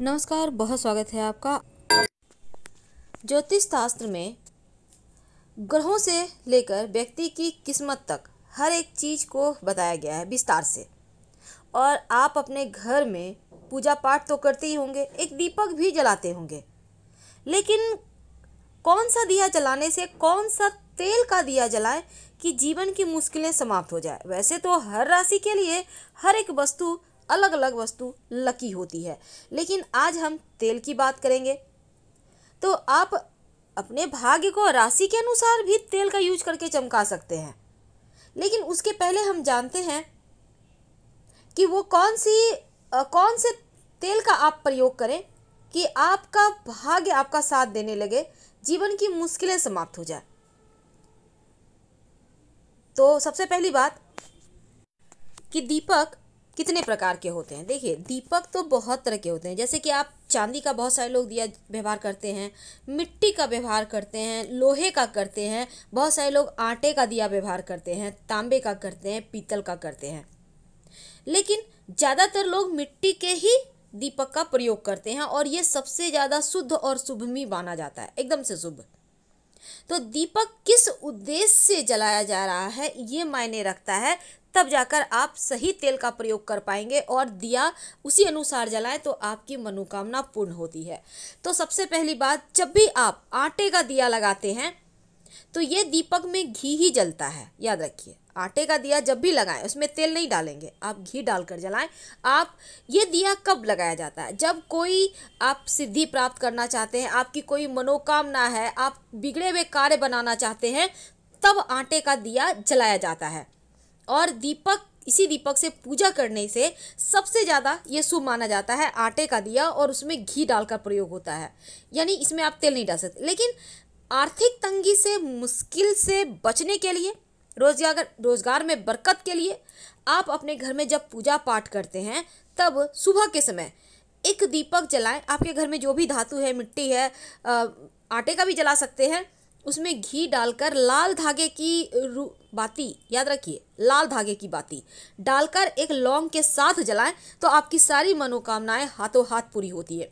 नमस्कार बहुत स्वागत है आपका ज्योतिष शास्त्र में ग्रहों से लेकर व्यक्ति की किस्मत तक हर एक चीज़ को बताया गया है विस्तार से और आप अपने घर में पूजा पाठ तो करते ही होंगे एक दीपक भी जलाते होंगे लेकिन कौन सा दिया जलाने से कौन सा तेल का दिया जलाए कि जीवन की मुश्किलें समाप्त हो जाए वैसे तो हर राशि के लिए हर एक वस्तु अलग अलग वस्तु लकी होती है लेकिन आज हम तेल की बात करेंगे तो आप अपने भाग्य को राशि के अनुसार भी तेल का यूज करके चमका सकते हैं लेकिन उसके पहले हम जानते हैं कि वो कौन सी कौन से तेल का आप प्रयोग करें कि आपका भाग्य आपका साथ देने लगे जीवन की मुश्किलें समाप्त हो जाए तो सबसे पहली बात कि दीपक कितने प्रकार के होते हैं देखिए दीपक तो बहुत तरह के होते हैं जैसे कि आप चांदी का बहुत सारे लोग दिया व्यवहार करते हैं मिट्टी का व्यवहार करते हैं लोहे का करते हैं बहुत सारे लोग आटे का दिया व्यवहार करते हैं तांबे का करते हैं पीतल का करते हैं लेकिन ज़्यादातर लोग मिट्टी के ही दीपक का प्रयोग करते हैं और ये सबसे ज़्यादा शुद्ध और शुभमी माना जाता है एकदम से शुभ तो दीपक किस उद्देश्य से जलाया जा रहा है ये मायने रखता है तब जाकर आप सही तेल का प्रयोग कर पाएंगे और दिया उसी अनुसार जलाएं तो आपकी मनोकामना पूर्ण होती है तो सबसे पहली बात जब भी आप आटे का दिया लगाते हैं तो ये दीपक में घी ही जलता है याद रखिए आटे का दिया जब भी लगाएं उसमें तेल नहीं डालेंगे आप घी डालकर जलाएं आप ये दिया कब लगाया जाता है जब कोई आप सिद्धि प्राप्त करना चाहते हैं आपकी कोई मनोकामना है आप बिगड़े हुए कार्य बनाना चाहते हैं तब आटे का दिया जलाया जाता है और दीपक इसी दीपक से पूजा करने से सबसे ज़्यादा ये शुभ माना जाता है आटे का दिया और उसमें घी डालकर प्रयोग होता है यानी इसमें आप तेल नहीं डाल सकते लेकिन आर्थिक तंगी से मुश्किल से बचने के लिए रोजगार रोजगार में बरकत के लिए आप अपने घर में जब पूजा पाठ करते हैं तब सुबह के समय एक दीपक जलाएं आपके घर में जो भी धातु है मिट्टी है आटे का भी जला सकते हैं उसमें घी डालकर लाल धागे की बाती याद रखिए लाल धागे की बाती डालकर एक लौंग के साथ जलाएं तो आपकी सारी मनोकामनाएं हाथों हाथ पूरी होती है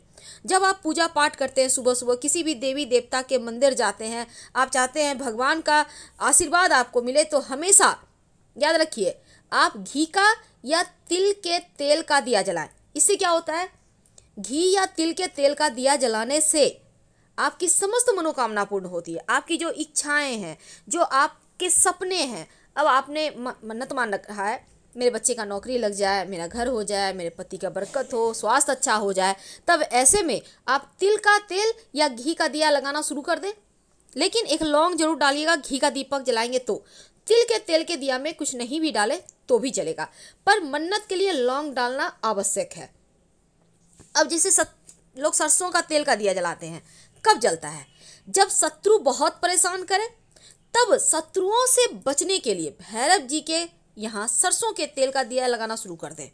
जब आप पूजा पाठ करते हैं सुबह सुबह किसी भी देवी देवता के मंदिर जाते हैं आप चाहते हैं भगवान का आशीर्वाद आपको मिले तो हमेशा याद रखिए आप घी का या तिल के तेल का दिया जलाएं इससे क्या होता है घी या तिल के तेल का दिया जलाने से आपकी समस्त मनोकामना पूर्ण होती है आपकी जो इच्छाएं हैं जो आपके सपने हैं अब आपने मन्नत मान रखा है मेरे बच्चे का नौकरी लग जाए मेरा घर हो जाए मेरे पति का बरकत हो स्वास्थ्य अच्छा हो जाए तब ऐसे में आप तिल का तेल या घी का दिया लगाना शुरू कर दें लेकिन एक लौंग जरूर डालिएगा घी का दीपक जलाएंगे तो तिल के तेल के दिया में कुछ नहीं भी डाले तो भी चलेगा पर मन्नत के लिए लौंग डालना आवश्यक है अब जैसे सत, लोग सरसों का तेल का दिया जलाते हैं कब जलता है जब शत्रु बहुत परेशान करे तब शत्रुओं से बचने के लिए भैरव जी के यहाँ सरसों के तेल का दिया लगाना शुरू कर दें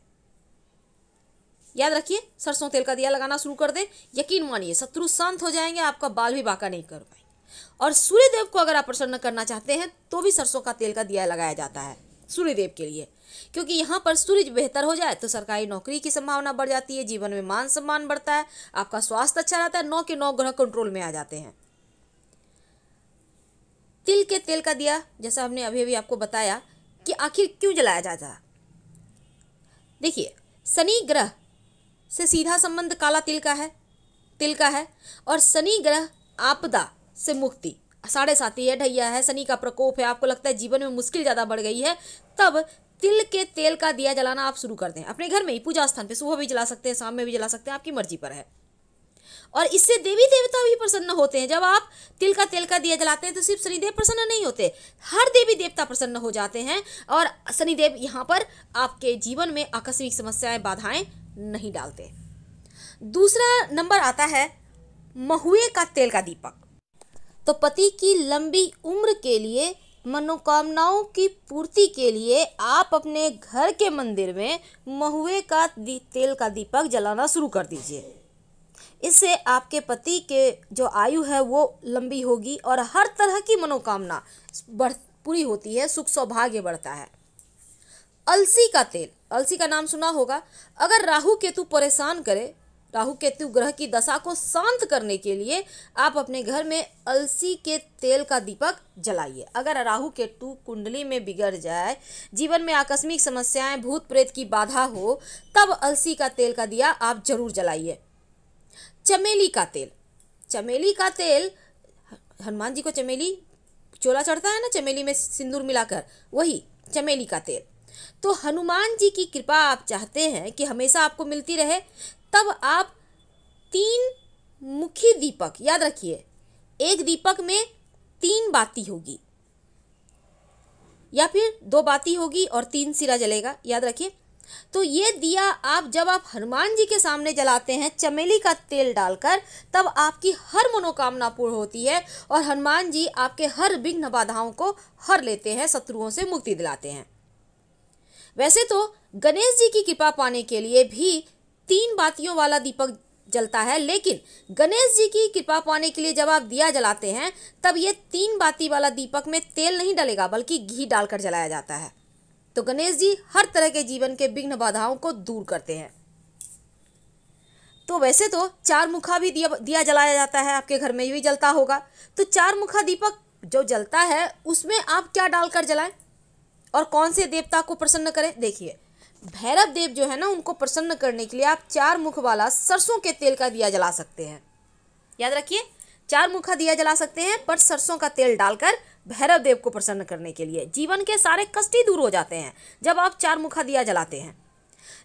याद रखिए सरसों तेल का दिया लगाना शुरू कर दें यकीन मानिए शत्रु शांत हो जाएंगे आपका बाल भी बाका नहीं कर पाएंगे और सूर्यदेव को अगर आप प्रसन्न करना चाहते हैं तो भी सरसों का तेल का दिया लगाया जाता है सूर्यदेव के लिए क्योंकि यहाँ पर सूर्य बेहतर हो जाए तो सरकारी नौकरी की संभावना बढ़ जाती है जीवन में मान सम्मान बढ़ता है आपका स्वास्थ्य अच्छा रहता है नौ के नौ ग्रह कंट्रोल में आ जाते हैं तिल के तेल का दिया जैसा हमने अभी अभी आपको बताया कि आखिर क्यों जलाया जाता देखिए शनि ग्रह से सीधा संबंध काला तिल का है तिल का है और शनि ग्रह आपदा से मुक्ति साढ़े सात ही है ढैया है शनि का प्रकोप है आपको लगता है जीवन में मुश्किल ज़्यादा बढ़ गई है तब तिल के तेल का दिया जलाना आप शुरू कर दें अपने घर में ही पूजा स्थान पर सुबह भी जला सकते हैं शाम में भी जला सकते हैं आपकी मर्जी पर है और इससे देवी देवता भी प्रसन्न होते हैं जब आप तिल का तेल का दिया जलाते हैं तो सिर्फ शनिदेव प्रसन्न नहीं होते हर देवी देवता प्रसन्न हो जाते हैं और शनिदेव यहाँ पर आपके जीवन में आकस्मिक समस्याएं बाधाएं नहीं डालते दूसरा नंबर आता है महुए का तेल का दीपक तो पति की लंबी उम्र के लिए मनोकामनाओं की पूर्ति के लिए आप अपने घर के मंदिर में महुए का तेल का दीपक जलाना शुरू कर दीजिए इससे आपके पति के जो आयु है वो लंबी होगी और हर तरह की मनोकामना बढ़ पूरी होती है सुख सौभाग्य बढ़ता है अलसी का तेल अलसी का नाम सुना होगा अगर राहु केतु परेशान करे राहु केतु ग्रह की दशा को शांत करने के लिए आप अपने घर में अलसी के तेल का दीपक जलाइए अगर राहु केतु कुंडली में बिगड़ जाए जीवन में आकस्मिक समस्याएं भूत प्रेत की बाधा हो तब अलसी का तेल का दिया आप जरूर जलाइए चमेली का तेल चमेली का तेल हनुमान जी को चमेली चोला चढ़ता है ना चमेली में सिंदूर मिलाकर वही चमेली का तेल तो हनुमान जी की कृपा आप चाहते हैं कि हमेशा आपको मिलती रहे तब आप तीन मुखी दीपक याद रखिए एक दीपक में तीन बाती होगी या फिर दो बाती होगी और तीन सिरा जलेगा याद रखिए तो ये दिया आप जब आप हनुमान जी के सामने जलाते हैं चमेली का तेल डालकर तब आपकी हर मनोकामना पूर्ण होती है और हनुमान जी आपके हर विघ्न बाधाओं को हर लेते हैं शत्रुओं से मुक्ति दिलाते हैं वैसे तो गणेश जी की कृपा पाने के लिए भी तीन बातियों वाला दीपक जलता है लेकिन गणेश जी की कृपा पाने के लिए जब आप दिया जलाते हैं तब ये तीन बाती वाला दीपक में तेल नहीं डलेगा बल्कि घी डालकर जलाया जाता है तो गणेश जी हर तरह के जीवन के विघ्न बाधाओं को दूर करते हैं तो वैसे तो चार मुखा भी दिया दिया जलाया जाता है आपके घर में भी जलता होगा तो चार मुखा दीपक जो जलता है उसमें आप क्या डालकर जलाएं और कौन से देवता को प्रसन्न करें देखिए भैरव देव जो है ना उनको प्रसन्न करने के लिए आप चार मुख वाला सरसों के तेल का दिया जला सकते हैं याद रखिए चार मुखा दिया जला सकते हैं पर सरसों का तेल डालकर भैरव देव को प्रसन्न करने के लिए जीवन के सारे कष्ट ही दूर हो जाते हैं जब आप चार मुखा दिया जलाते हैं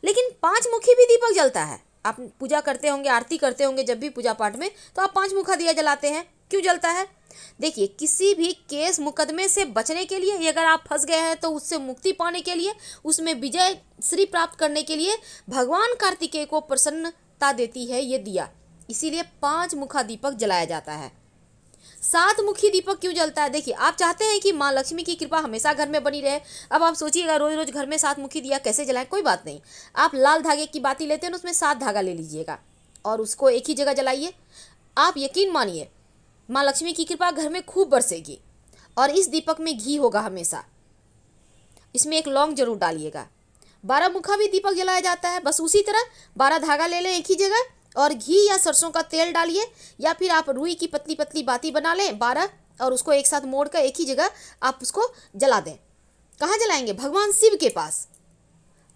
लेकिन पांच मुखी भी दीपक जलता है आप पूजा करते होंगे आरती करते होंगे जब भी पूजा पाठ में तो आप पांच मुखा दिया जलाते हैं क्यों जलता है देखिए किसी भी केस मुकदमे से बचने के लिए अगर आप फंस गए हैं तो उससे मुक्ति पाने के लिए उसमें विजय श्री प्राप्त करने के लिए भगवान कार्तिकेय को प्रसन्नता देती है ये दिया इसीलिए पांच मुखा दीपक जलाया जाता है सात मुखी दीपक क्यों जलता है देखिए आप चाहते हैं कि माँ लक्ष्मी की कृपा हमेशा घर में बनी रहे अब आप सोचिएगा रोज रोज घर में सात मुखी दिया कैसे जलाएं कोई बात नहीं आप लाल धागे की बाती लेते हैं ना उसमें सात धागा ले लीजिएगा और उसको एक ही जगह जलाइए आप यकीन मानिए माँ लक्ष्मी की कृपा घर में खूब बरसेगी और इस दीपक में घी होगा हमेशा इसमें एक लौंग जरूर डालिएगा बारह मुखा भी दीपक जलाया जाता है बस उसी तरह बारह धागा ले लें एक ही जगह और घी या सरसों का तेल डालिए या फिर आप रुई की पतली पतली बाती बना लें बारह और उसको एक साथ मोड़ कर एक ही जगह आप उसको जला दें कहाँ जलाएंगे भगवान शिव के पास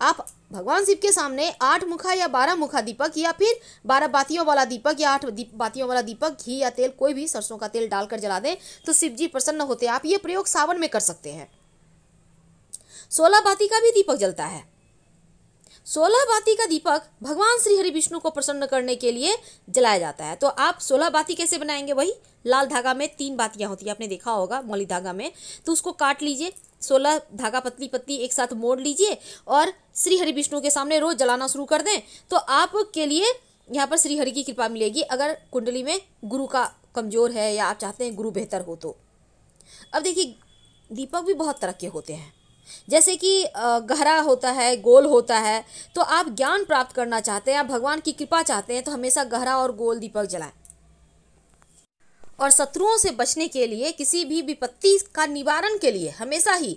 आप भगवान शिव के सामने आठ मुखा या बारह मुखा दीपक या फिर बारह बातियों वाला दीपक या आठ दीप, बातियों वाला दीपक घी या तेल कोई भी सरसों का तेल डालकर जला दें तो शिव जी प्रसन्न होते हैं आप ये प्रयोग सावन में कर सकते हैं सोलह बाती का भी दीपक जलता है सोलह बाती का दीपक भगवान श्री हरि विष्णु को प्रसन्न करने के लिए जलाया जाता है तो आप सोलह बाती कैसे बनाएंगे वही लाल धागा में तीन बातियाँ होती है आपने देखा होगा मौली धागा में तो उसको काट लीजिए सोलह धागा पतली पतली एक साथ मोड़ लीजिए और श्री हरि विष्णु के सामने रोज जलाना शुरू कर दें तो आपके लिए यहाँ पर श्री हरि की कृपा मिलेगी अगर कुंडली में गुरु का कमज़ोर है या आप चाहते हैं गुरु बेहतर हो तो अब देखिए दीपक भी बहुत तरह के होते हैं जैसे कि गहरा होता है गोल होता है तो आप ज्ञान प्राप्त करना चाहते हैं आप भगवान की कृपा चाहते हैं तो हमेशा गहरा और गोल दीपक जलाएं और शत्रुओं से बचने के लिए किसी भी विपत्ति का निवारण के लिए हमेशा ही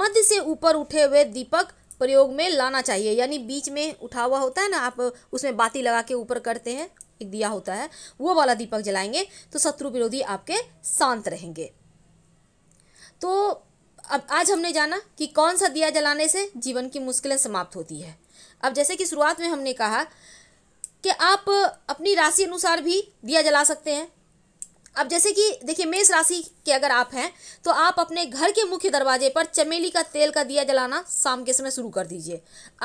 मध्य से ऊपर उठे हुए दीपक प्रयोग में लाना चाहिए यानी बीच में उठा हुआ होता है ना आप उसमें बाती लगा के ऊपर करते हैं एक दिया होता है वो वाला दीपक जलाएंगे तो शत्रु विरोधी आपके शांत रहेंगे तो अब आज हमने जाना कि कौन सा दिया जलाने से जीवन की मुश्किलें समाप्त होती है अब जैसे कि शुरुआत में हमने कहा कि आप अपनी राशि अनुसार भी दिया जला सकते हैं अब जैसे कि देखिए मेष राशि के अगर आप हैं तो आप अपने घर के मुख्य दरवाजे पर चमेली का तेल का दिया जलाना शाम के समय शुरू कर दीजिए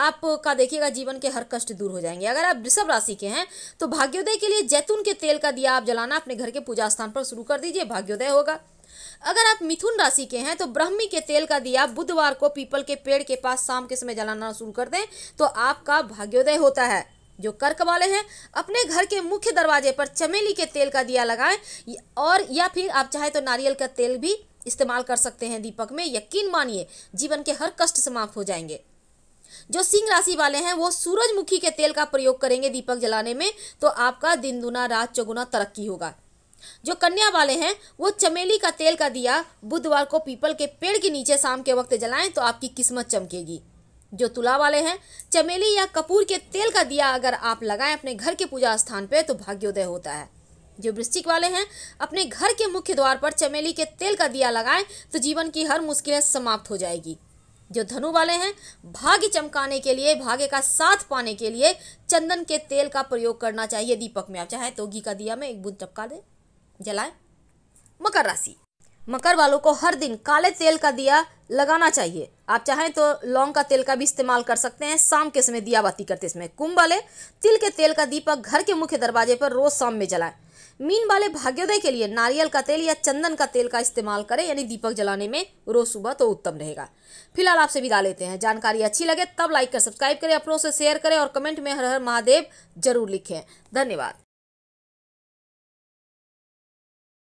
आपका देखिएगा जीवन के हर कष्ट दूर हो जाएंगे अगर आप वृषभ राशि के हैं तो भाग्योदय के लिए जैतून के तेल का दिया आप जलाना अपने घर के पूजा स्थान पर शुरू कर दीजिए भाग्योदय होगा अगर आप मिथुन राशि के हैं तो ब्रह्मी के तेल का दिया बुधवार को पीपल के पेड़ के पास शाम के समय जलाना शुरू कर दें तो आपका भाग्योदय होता है जो कर्क वाले हैं अपने घर के मुख्य दरवाजे पर चमेली के तेल का दिया लगाएं और या फिर आप चाहे तो नारियल का तेल भी इस्तेमाल कर सकते हैं दीपक में यकीन मानिए जीवन के हर कष्ट समाप्त हो जाएंगे जो सिंह राशि वाले हैं वो सूरजमुखी के तेल का प्रयोग करेंगे दीपक जलाने में तो आपका दिन दुना रात चौगुना तरक्की होगा जो कन्या वाले हैं वो चमेली का तेल का दिया बुधवार को पीपल के पेड़ के नीचे शाम के वक्त जलाएं तो आपकी किस्मत चमकेगी जो तुला वाले हैं चमेली या कपूर के तेल का दिया अगर आप लगाएं अपने घर के पूजा स्थान पे तो भाग्योदय होता है जो वृश्चिक वाले हैं अपने घर के मुख्य द्वार पर चमेली के तेल का दिया लगाएं तो जीवन की हर मुश्किलें समाप्त हो जाएगी जो धनु वाले हैं भाग्य चमकाने के लिए भाग्य का साथ पाने के लिए चंदन के तेल का प्रयोग करना चाहिए दीपक में आप चाहे तो घी का दिया में एक बुद्ध टपका दें जलाएं मकर राशि मकर वालों को हर दिन काले तेल का दिया लगाना चाहिए आप चाहें तो लौंग का तेल का भी इस्तेमाल कर सकते हैं शाम के समय दिया बाती करते समय कुंभ वाले तिल के तेल का दीपक घर के मुख्य दरवाजे पर रोज शाम में जलाएं मीन वाले भाग्योदय के लिए नारियल का तेल या चंदन का तेल का इस्तेमाल करें यानी दीपक जलाने में रोज सुबह तो उत्तम रहेगा फिलहाल आपसे विदा लेते हैं जानकारी अच्छी लगे तब लाइक कर सब्सक्राइब करें अपनों से शेयर करें और कमेंट में हर हर महादेव जरूर लिखें धन्यवाद